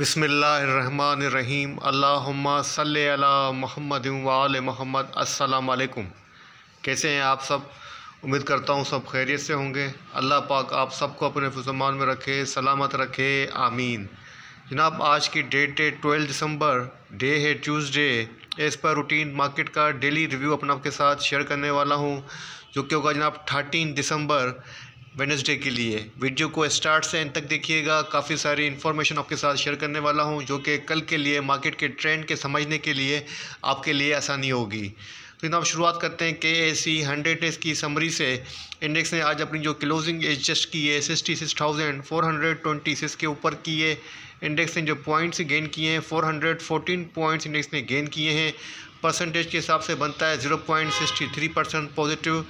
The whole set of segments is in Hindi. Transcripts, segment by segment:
बसमीम अल्लाम अला महमद वाल महमद असलकुम कैसे हैं आप सब उम्मीद करता हूँ सब खैरियत से होंगे अल्लाह पाक आप सबको अपने फुजमान में रखे सलामत रखे आमीन जनाब आज की डेट है ट्वेल्व दिसंबर डे है ट्यूसडे इस पर रूटीन मार्केट का डेली रिव्यू अपने आपके साथ शेयर करने वाला हूँ जो कि होगा जनाब थर्टीन दिसंबर वेनसडे के लिए वीडियो को स्टार्ट से एंड तक देखिएगा काफ़ी सारी इन्फॉर्मेशन आपके साथ शेयर करने वाला हूं जो कि कल के लिए मार्केट के ट्रेंड के समझने के लिए आपके लिए आसानी होगी तो आप शुरुआत करते हैं के ए सी हंड्रेड डेज की समरी से इंडेक्स ने आज अपनी जो क्लोजिंग एडजस्ट की है sixty six thousand four hundred twenty six के ऊपर की है इंडेक्स ने जो पॉइंट्स गेन किए हैं four hundred fourteen points index ने गेन किए हैं परसेंटेज के हिसाब से बनता है zero point sixty three percent positive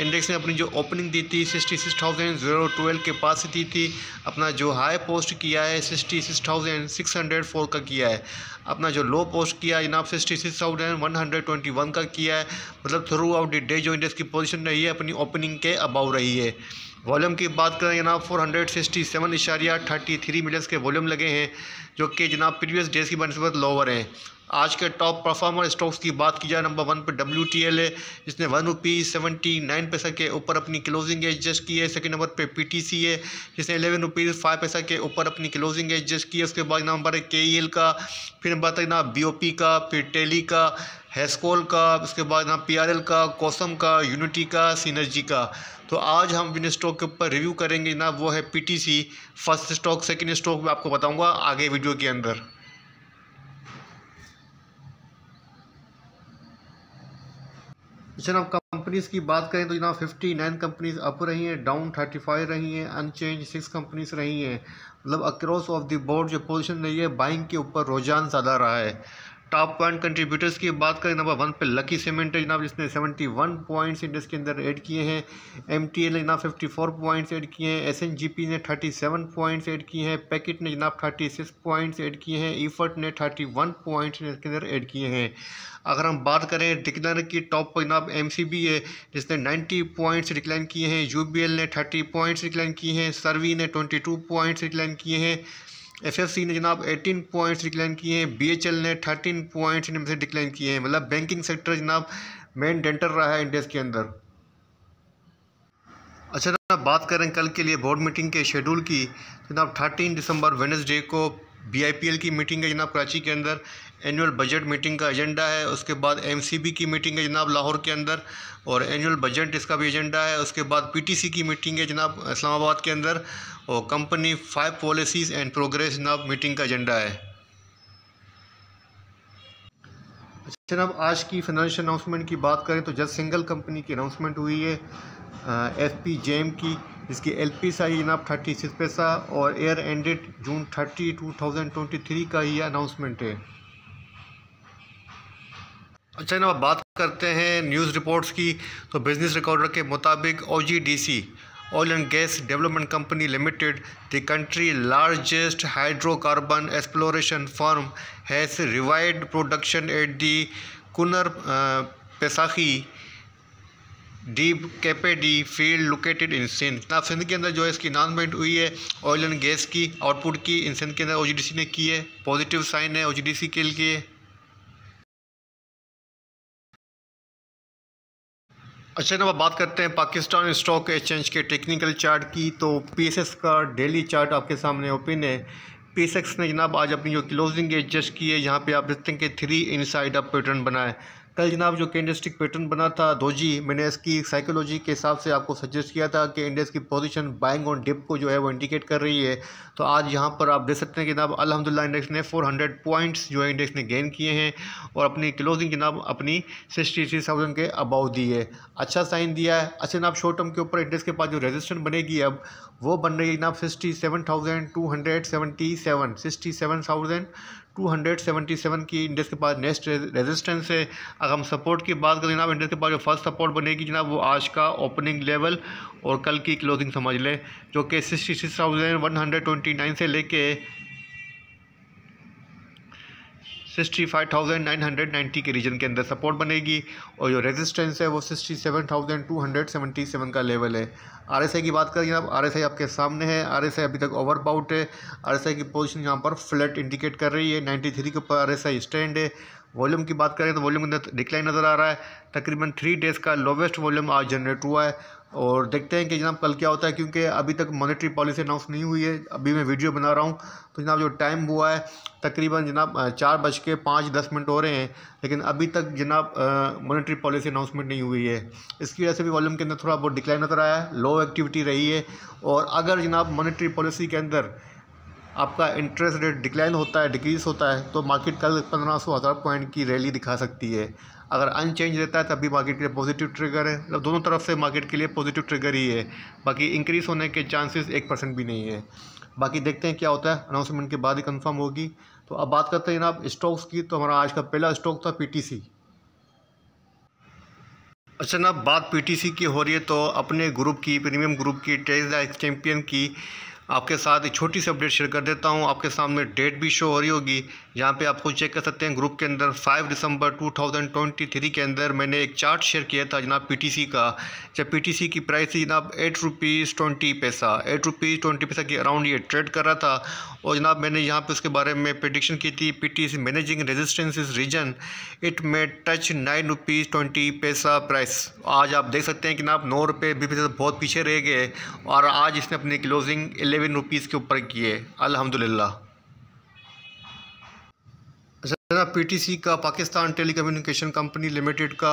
index ने अपनी जो ओपनिंग दी थी sixty six thousand zero twelve के पास से दी थी अपना जो हाई पोस्ट किया है sixty six thousand six hundred four का किया है अपना जो लो पोस्ट किया है जनाब sixty six thousand one hundred twenty one का किया है मतलब थ्रू आउट द डे जो इंडेक्स की पोजिशन रही है अपनी ओपनिंग के अबाव रही है वॉल्यूम की बात करें जनाब फोर हंड्रेड सिक्सटी सेवन इशारिया थर्टी थ्री मिलियंस के वॉल्यूम लगे हैं जो कि जनाब प्रीवियस डेज की बनस्बत लोअर हैं आज के टॉप परफॉर्मर स्टॉक्स की बात की जाए नंबर वन पे डब्ल्यू टी एल है जिसने वन रुपी सेवेंटी नाइन पैसा के ऊपर अपनी क्लोजिंग एडजस्ट की है सेकंड नंबर पे पी टी सी है जिसने एलेवन रुपीज़ फाइव पैसा के ऊपर अपनी क्लोजिंग एडजस्ट की है उसके बाद नंबर है के ई एल का फिर नंबर तक ना बी ओ पी का फिर टेली का हैस्कोल का उसके बाद ना पी आर एल का कौसम का यूनिटी का सीनर्जी का तो आज हम जिन स्टॉक के ऊपर रिव्यू करेंगे ना वो है P T C first stock second stock मैं आपको बताऊँगा आगे वीडियो के अंदर आप कंपनीज़ की बात करें तो जनाब फिफ्टी नाइन कंपनीज अप रही हैं डाउन थर्टी फाइव रही हैं अनचेंज सिक्स कंपनीज रही हैं मतलब अक्रॉस ऑफ द बोर्ड जो पोजीशन रही है बाइंग के ऊपर रुझान ज़्यादा रहा है टॉप पॉइंट कंट्रीब्यूटर्स की बात करें नंबर वन पे लकी सीमेंट है जनाब जिसने सेवेंटी वन पॉइंट्स इंडेक्स के अंदर ऐड किए हैं एम टी एल ने जनाब फिफ्टी फोर पॉइंट्स ऐड किए हैं एस एन जी पी ने थर्टी सेवन पॉइंट्स ऐड किए हैं पैकेट ने जनाब थर्टी सिक्स पॉइंट्स ऐड किए हैं ईफर्ट ने थर्टी वन पॉइंट्स इसके अंदर ऐड किए हैं अगर हम बात करें डिक्लाइन की टॉप पर जनाब एम सी बी है जिसने नाइन्टी पॉइंट्स डिक्लाइन किए हैं यू बी एल ने थर्टी पॉइंट्स डिक्लाइन किए हैं सर्वी ने ट्वेंटी टू पॉइंट्स डिक्लाइन किए हैं एसएससी ने जनाब 18 पॉइंट्स डिक्लाइन किए हैं बीएचएल ने 13 पॉइंट्स इनमें से डिक्लाइन किए हैं मतलब बैंकिंग सेक्टर जनाब मेन डेंटर रहा है इंडेक्स के अंदर अच्छा जनाब बात करें कल के लिए बोर्ड मीटिंग के शेड्यूल की जनाब थर्टीन दिसंबर वेनसडे को बीआईपीएल की मीटिंग है जनाब कराची के अंदर एनुअल बजट मीटिंग का एजेंडा है उसके बाद एमसीबी की मीटिंग है जनाब लाहौर के अंदर और एनुअल बजट इसका भी एजेंडा है उसके बाद पीटीसी की मीटिंग है जनाब इस्लामाबाद के अंदर और company five policies and progress जनाब मीटिंग का एजेंडा है अच्छा जनाब आज की फाइनेंशियल अनाउंसमेंट की बात करें तो जस्ट सिंगल कंपनी की अनाउंसमेंट हुई है एफ पी जेम की जिसकी एल पी सा ही जनाब थर्टी सिक्स पैसा और year ended June thirty two thousand twenty three का ही अनाउंसमेंट है अच्छा जनाब बात करते हैं न्यूज़ रिपोर्ट्स की तो बिज़नेस रिकॉर्डर के मुताबिक O G D C oil and gas development company limited the country largest hydrocarbon exploration firm has revived production at the Kunar Pasakhi deep KPD field located in Sindh ना सिंध के अंदर जो है इसकी अनाउंसमेंट हुई है ऑयल एंड गैस की आउटपुट की इन सिंध के अंदर ओ ने की है पॉजिटिव साइन है ओ के लिए अच्छा जब आप बात करते हैं पाकिस्तान स्टॉक एक्सचेंज के टेक्निकल चार्ट की तो पीएसएस का डेली चार्ट आपके सामने ओपन है पीएसएक्स ने जनाब आज अपनी जो क्लोजिंग एडजस्ट की है यहाँ पे आप देखते हैं कि थ्री इनसाइड अप पैटर्न बनाए कल जनाब जो कैंडलस्टिक पैटर्न बना था धोजी मैंने इसकी साइकोलॉजी के हिसाब से आपको सजेस्ट किया था कि इंडेक्स की पोजीशन बाइंग ऑन डिप को जो है वो इंडिकेट कर रही है तो आज यहाँ पर आप देख सकते हैं कि जनाब अलहमदिल्ला इंडेक्स ने 400 पॉइंट्स जो है इंडेक्स ने गेन किए हैं और अपनी क्लोजिंग जनाब अपनी सिक्सटी थ्री थाउजेंड के अबाउ दी है अच्छा साइन दिया है अच्छा जनाब शॉर्ट टर्म के ऊपर इंडेक्स के पास जो रजिस्टेंस बनेगी अब वो बन रही है जनाब sixty seven thousand two hundred seventy seven sixty seven thousand 277 की इंडेक्स के पास नेक्स्ट रेजिस्टेंस है अगर हम सपोर्ट की बात करें जनाब इंडेक्स के पास जो फर्स्ट सपोर्ट बनेगी जनाब वो आज का ओपनिंग लेवल और कल की क्लोजिंग समझ लें जो कि sixty six thousand one hundred twenty nine से लेके sixty five thousand nine hundred ninety के रीजन के अंदर सपोर्ट बनेगी और जो रेजिस्टेंस है वो sixty seven thousand two hundred seventy seven का लेवल है आरएसआई की बात करें आप आरएसआई आपके सामने है आरएसआई अभी तक ओवरबाउट है आरएसआई की पोजीशन यहाँ पर फ्लैट इंडिकेट कर रही है नाइन्टी थ्री के ऊपर आर स्टैंड है वॉल्यूम की बात करें तो वॉल्यूम के अंदर डिक्लाइन नज़र आ रहा है तकरीबन थ्री डेज़ का लोवेस्ट वॉल्यूम आज जनरेट हुआ है और देखते हैं कि जनाब कल क्या होता है क्योंकि अभी तक मॉनेटरी पॉलिसी अनाउंस नहीं हुई है अभी मैं वीडियो बना रहा हूँ तो जनाब जो टाइम हुआ है तकरीबन जनाब चार बज के पाँच दस मिनट हो रहे हैं लेकिन अभी तक जनाब मॉनेटरी पॉलिसी अनाउंसमेंट नहीं हुई है इसकी वजह से भी वॉल्यूम के अंदर थोड़ा बहुत डिक्लाइन नज़र आया है लो एक्टिविटी रही है और अगर जनाब मॉनेटरी पॉलिसी के अंदर आपका इंटरेस्ट रेट डिक्लाइन होता है डिक्रीज़ होता है तो मार्केट कल पंद्रह सौ हज़ार पॉइंट की रैली दिखा सकती है अगर अनचेंज रहता है तब भी मार्केट के लिए पॉजिटिव ट्रिगर है मतलब दोनों तरफ से मार्केट के लिए पॉजिटिव ट्रिगर ही है बाकी इंक्रीज़ होने के चांसेस एक परसेंट भी नहीं है बाकी देखते हैं क्या होता है अनाउंसमेंट के बाद ही कंफर्म होगी तो अब बात करते हैं जनाब स्टॉक्स की तो हमारा आज का पहला स्टॉक था सी अच्छा ना बात सी की हो रही है तो अपने ग्रुप की प्रीमियम ग्रुप की टेस्ट चैम्पियन की आपके साथ एक छोटी सी अपडेट शेयर कर देता हूँ आपके सामने डेट भी शो हो रही होगी यहाँ पे आप खुद चेक कर सकते हैं ग्रुप के अंदर 5 दिसंबर 2023 के अंदर मैंने एक चार्ट शेयर किया था जनाब पीटीसी का जब पीटीसी की प्राइस थी जनाब एट रुपीज़ ट्वेंटी पैसा एट रुपीज़ ट्वेंटी पैसा के अराउंड ये ट्रेड कर रहा था और जनाब मैंने यहाँ पर उसके बारे में प्रडिक्शन की थी PTC managing resistance is region it may touch nine rupees twenty पैसा प्राइस आज आप देख सकते हैं कि जनाब नौ रुपये बीस बहुत पीछे रह गए और आज इसने अपनी क्लोजिंग एलेवन रुपीज़ के ऊपर की है अलहमदिल्ला जना अच्छा, पीटीसी का पाकिस्तान टेलीकम्युनिकेशन कंपनी लिमिटेड का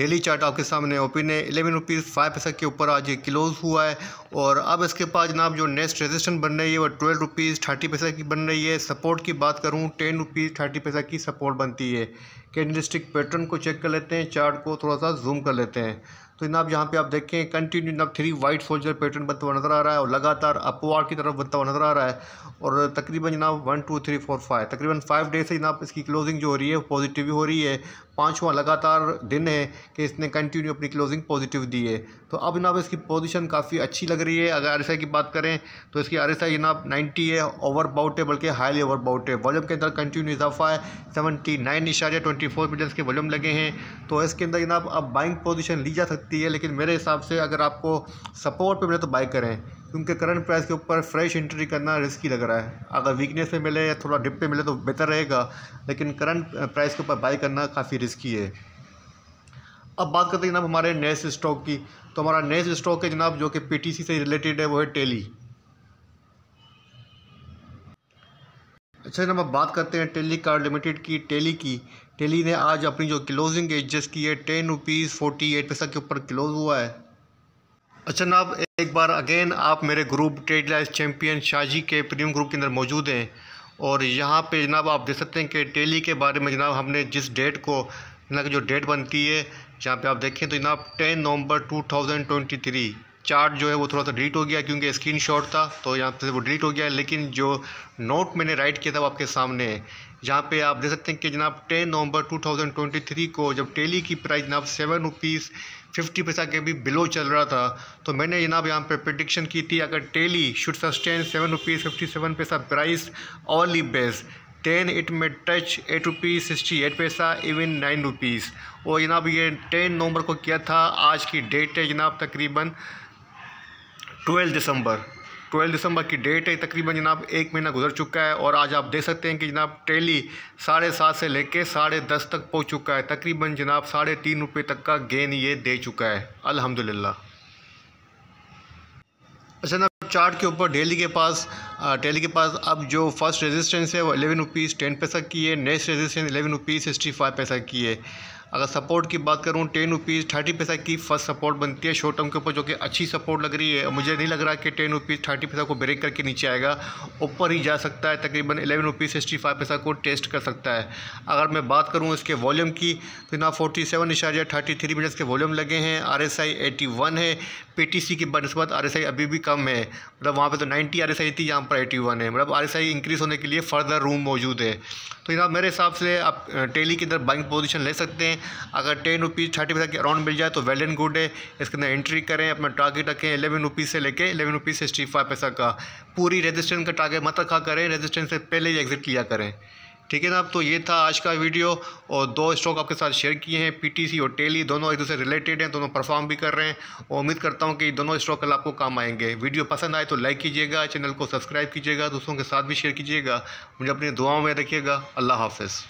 डेली चार्ट आपके सामने ओपिन है एलेवन रुपीज़ फाइव पैसा के ऊपर आज ये क्लोज़ हुआ है और अब इसके पास जनाब जो नेक्स्ट रेजिस्टेंस बन रही है वो ट्वेल्व रुपीज़ थर्टी पैसा की बन रही है सपोर्ट की बात करूँ टेन रुपीज़ थर्टी पैसा की सपोर्ट बनती है कैंडलिस्टिक पैटर्न को चेक कर लेते हैं चार्ट को थोड़ा सा जूम कर लेते हैं तो आप यहाँ पे आप देखें continue in three white soldier pattern बनता हुआ नज़र आ रहा है और लगातार अपवार की तरफ बनता हुआ नज़र आ रहा है और तकरीबन जनाब one two three four five तकरीबन फाइव डेज से जनाब इसकी क्लोजिंग जो हो रही है पॉजिटिव हो रही है पांचवा लगातार दिन है कि इसने कंटिन्यू अपनी क्लोजिंग पॉजिटिव दी है तो अब जनाब इसकी पोजीशन काफ़ी अच्छी लग रही है अगर आर की बात करें तो इसकी आर एस आई जनाब नाइन्टी है ओवर बाउट है बल्कि हाईली ओवर बाउट है वॉल्यूम के अंदर कंटिन्यू इजाफा है सेवेंटी नाइन इशारे ट्वेंटी फोर मिलियन के वॉल्यूम लगे हैं तो इसके अंदर जनाब अब बाइंग पोजिशन ली जा सकती है लेकिन मेरे हिसाब से अगर आपको सपोर्ट पर मिले तो बाई करें क्योंकि करंट प्राइस के ऊपर फ्रेश एंट्री करना रिस्की लग रहा है अगर वीकनेस पे मिले या थोड़ा डिप पे मिले तो बेहतर रहेगा लेकिन करंट प्राइस के ऊपर बाई करना काफ़ी रिस्की है अब बात करते हैं जनाब हमारे नेक्स्ट स्टॉक की तो हमारा नेक्स्ट स्टॉक है जनाब जो कि पी से रिलेटेड है वो है टेली अच्छा जनाब अब बात करते हैं टेली कार लिमिटेड की टेली की टेली ने आज अपनी जो क्लोजिंग एडजस्ट की है टेन रुपीज़ फोर्टी एट पैसा के ऊपर क्लोज हुआ है अच्छा नाब एक बार अगेन आप मेरे group trade life champion Shaji के प्रीमियम ग्रुप के अंदर मौजूद हैं और यहाँ पे जनाब आप देख सकते हैं कि टेली के बारे में जनाब हमने जिस डेट को जो डेट बनती है जहाँ पे आप देखें तो जनाब 10 नवंबर 2023 चार्ट जो है वो थोड़ा सा डिलीट हो गया क्योंकि स्क्रीन शॉट था तो यहाँ से वो डिलीट हो गया लेकिन जो नोट मैंने राइट किया था वो आपके सामने है यहाँ पे आप देख सकते हैं कि जनाब 10 नवंबर 2023 को जब टेली की प्राइस जनाब सेवन रुपीज़ फिफ्टी पैसा के भी बिलो चल रहा था तो मैंने जनाब यहाँ पे प्रडिक्शन की थी अगर Tele should sustain seven rupees fifty seven पैसा price only best ten it may touch eight rupees sixty eight पैसा इवन नाइन रुपीज़ और जनाब ये टेन नवंबर को किया था आज की डेट है जनाब तकरीबन ट्वेल्थ दिसंबर ट्वेल्थ दिसंबर की डेट है तकरीबन जनाब एक महीना गुजर चुका है और आज आप देख सकते हैं कि जनाब टेली साढ़े सात से लेके साढ़े दस तक पहुँच चुका है तकरीबन जनाब साढ़े तीन रुपये तक का गेन ये दे चुका है अल्हम्दुलिल्लाह अच्छा जनाब चार्ट के ऊपर डेली के पास डेली के पास अब जो फर्स्ट रेजिस्टेंस है वो एलेवन रुपीज़ टेन पैसा की है next resistance eleven rupees sixty five पैसा की है अगर सपोर्ट की बात करूँ टेन रुपीज़ थर्टी पैसा की फर्स्ट सपोर्ट बनती है शॉर्ट टर्म के ऊपर जो कि अच्छी सपोर्ट लग रही है मुझे नहीं लग रहा कि टेन रुपीज़ थर्टी पैसा को ब्रेक करके नीचे आएगा ऊपर ही जा सकता है तकरीबन एलेवन रुपीज़ सिक्सटी फाइव पैसा को टेस्ट कर सकता है अगर मैं बात करूँ इसके वॉल्यूम की तो यहाँ फोर्टी सेवन इशारे थर्टी थ्री मिनट्स के वॉल्यूम लगे हैं R S I eighty one है पी टी सी की बनस्बत आर एस आई अभी भी कम है मतलब वहाँ पर तो नाइन्टी आर एस आई थी यहाँ पर एटी वन है मतलब आर एस आई इंक्रीज़ होने के लिए फर्दर रूम मौजूद है तो यहाँ मेरे हिसाब से आप टेली के अंदर बाइंग पोजिशन ले सकते हैं अगर टेन रुपीज़ थर्टी पैसा के अराउंड मिल जाए तो वेल एंड गुड है इसके अंदर एंट्री करें अपना टारगेट रखें एलेवन रुपीज़ से लेकर एलेवन रुपीज़ सिक्सटी फाइव पैसा का पूरी रेजिस्टेंस का टारगेट मत रखा करें रेजिस्टेंस से पहले ही एग्जिट किया करें ठीक है ना तो ये था आज का वीडियो और दो स्टॉक आपके साथ शेयर किए हैं पीटीसी और टेली दोनों एक दूसरे रिलेटेड हैं दोनों परफॉर्म भी कर रहे हैं और उम्मीद करता हूँ कि दोनों स्टॉक कल आपको काम आएंगे वीडियो पसंद आए तो लाइक कीजिएगा चैनल को सब्सक्राइब कीजिएगा दोस्तों के साथ भी शेयर कीजिएगा मुझे अपनी दुआओं में रखिएगा अल्लाह हाफिज़